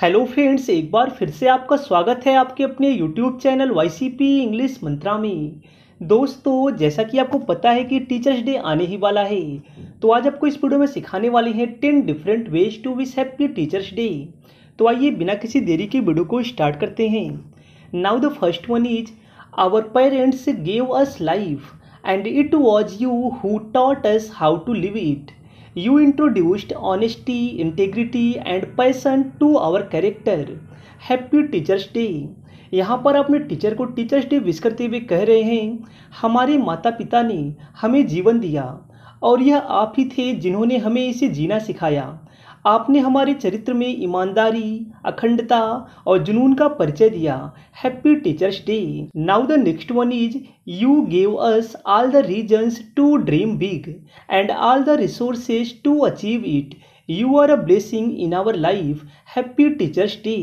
Hello friends एक बार फिर से आपका स्वागत है आपके अपने YouTube channel YCP English Mantra में दोस्तों जैसा कि आपको पता है कि टीचर्स डे आने ही वाला है तो आज आपको इस वीडियो में सिखाने वाले हैं ten different ways to wish happy teachers day तो आइए बिना किसी देरी के वीडियो को स्टार्ट करते हैं now the first one is our parents gave us life and it was you who taught us how to live it you introduced honesty integrity and passion to our character happy teachers day यहाँ पर अपने teacher को teachers day wish करते हुए कह रहे हैं हमारे माता पिता ने हमें जीवन दिया और यह आप ही थे जिन्होंने हमें इसे जीना सिखाया आपने हमारे चरित्र में ईमानदारी अखंडता और जुनून का परिचय दिया happy teachers day now the next one is you gave us all the reasons to dream big and all the resources to achieve it you are a blessing in our life happy teachers day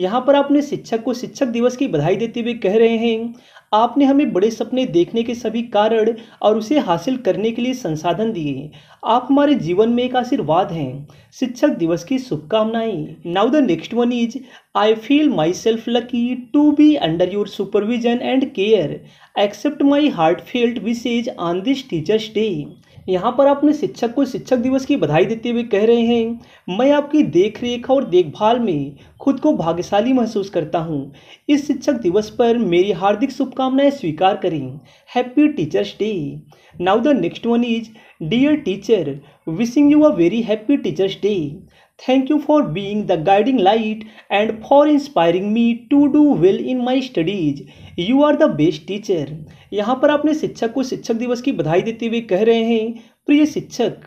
यहाँ पर आपने शिक्षक को शिक्षक दिवस की बधाई देते हुए कह रहे हैं आपने हमें बड़े सपने देखने के सभी कारण और उसे हासिल करने के लिए संसाधन दिए आप हमारे जीवन में एक आशीर्वाद हैं शिक्षक दिवस की शुभकामनाएं now the next one is I feel myself lucky to be under your supervision and care accept my heartfelt wishes on this teachers day यहाँ पर अपने शिक्षक को शिक्षक दिवस की बधाई देते हुए कह रहे हैं मैं आपकी देख रेख और देखभाल में खुद को भाग्यशाली महसूस करता हूँ इस शिक्षक दिवस पर मेरी हार्दिक शुभकामनाएं स्वीकार करें happy teachers day now the next one is dear teacher wishing you a very happy teachers day thank you for being the guiding light and for inspiring me to do well in my studies you are the best teacher यहाँ पर आपने शिक्षक को शिक्षक दिवस की बधाई देते हुए कह रहे हैं प्रिय शिक्षक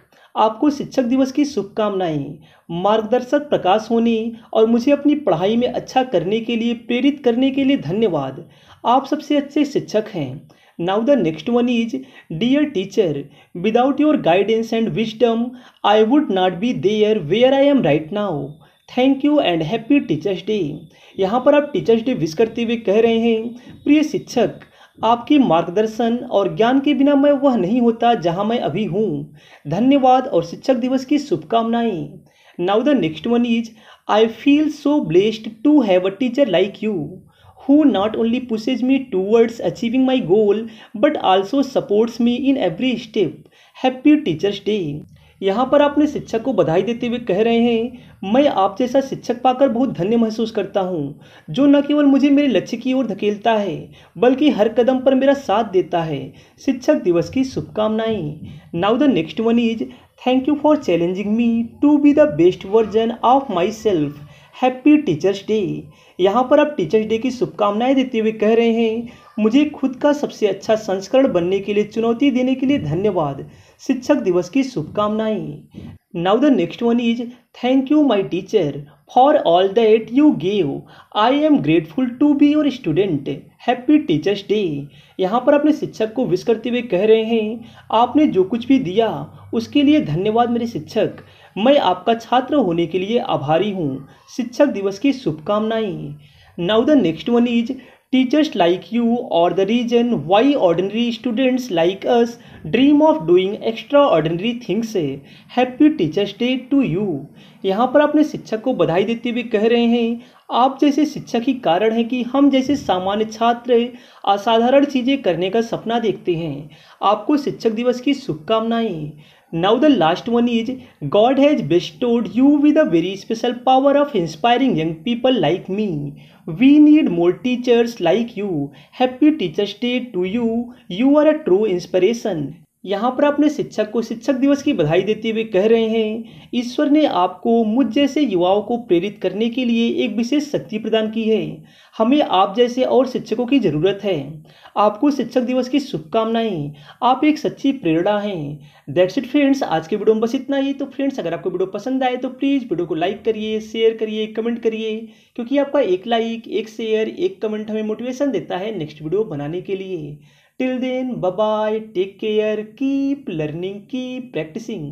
आपको शिक्षक दिवस की शुभकामनाएं मार्गदर्शक प्रकाश होने और मुझे अपनी पढ़ाई में अच्छा करने के लिए प्रेरित करने के लिए धन्यवाद आप सबसे अच्छे शिक्षक हैं now the next one is dear teacher without your guidance and wisdom i would not be there where i am right now thank you and happy teachers day यहाँ पर आप टीचर्स डे विश करते हुए कह रहे हैं प्रिय शिक्षक आपके मार्गदर्शन और ज्ञान के बिना मैं वह नहीं होता जहाँ मैं अभी हूँ धन्यवाद और शिक्षक दिवस की शुभकामनाएं now the next one is I feel so blessed to have a teacher like you who not only pushes me towards achieving my goal but also supports me in every step. Happy Teachers Day! यहाँ पर आपने शिक्षक को बधाई देते हुए कह रहे हैं मैं आप जैसा शिक्षक पाकर बहुत धन्य महसूस करता हूँ जो न केवल मुझे मेरे लक्ष्य की ओर धकेलता है बल्कि हर कदम पर मेरा साथ देता है शिक्षक दिवस की शुभकामनाएं now the next one is thank you for challenging me to be the best version of myself happy teachers day यहाँ पर आप टीचर्स डे की शुभकामनाएं देते हुए कह रहे हैं मुझे खुद का सबसे अच्छा संस्करण बनने के लिए चुनौती देने के लिए धन्यवाद शिक्षक दिवस की शुभकामनाएं now the next one is thank you my teacher for all that you gave I am grateful to be your student happy teachers day यहाँ पर अपने शिक्षक को विश करते हुए कह रहे हैं आपने जो कुछ भी दिया उसके लिए धन्यवाद मेरे शिक्षक मैं आपका छात्र होने के लिए आभारी हूँ शिक्षक दिवस की शुभकामनाएं now the next one is teachers like you are the reason why ordinary students like us dream of doing extraordinary things happy teachers day to you यहाँ पर अपने शिक्षक को बधाई देते हुए कह रहे हैं आप जैसे शिक्षक ही कारण है कि हम जैसे सामान्य छात्र असाधारण चीज़ें करने का सपना देखते हैं आपको शिक्षक दिवस की शुभकामनाएं Now the last one is God has bestowed you with a very special power of inspiring young people like me. We need more teachers like you. Happy Teachers Day to you. You are a true inspiration. यहाँ पर अपने शिक्षक को शिक्षक दिवस की बधाई देते हुए कह रहे हैं ईश्वर ने आपको मुझ जैसे युवाओं को प्रेरित करने के लिए एक विशेष शक्ति प्रदान की है हमें आप जैसे और शिक्षकों की ज़रूरत है आपको शिक्षक दिवस की शुभकामनाएं आप एक सच्ची प्रेरणा हैं दैट्स इट फ्रेंड्स आज के वीडियो में बस इतना ही तो फ्रेंड्स अगर आपको वीडियो पसंद आए तो प्लीज़ वीडियो को लाइक करिए शेयर करिए कमेंट करिए क्योंकि आपका एक लाइक एक शेयर एक कमेंट हमें मोटिवेशन देता है नेक्स्ट वीडियो बनाने के लिए Till then, bye bye, take care, keep learning, keep practicing.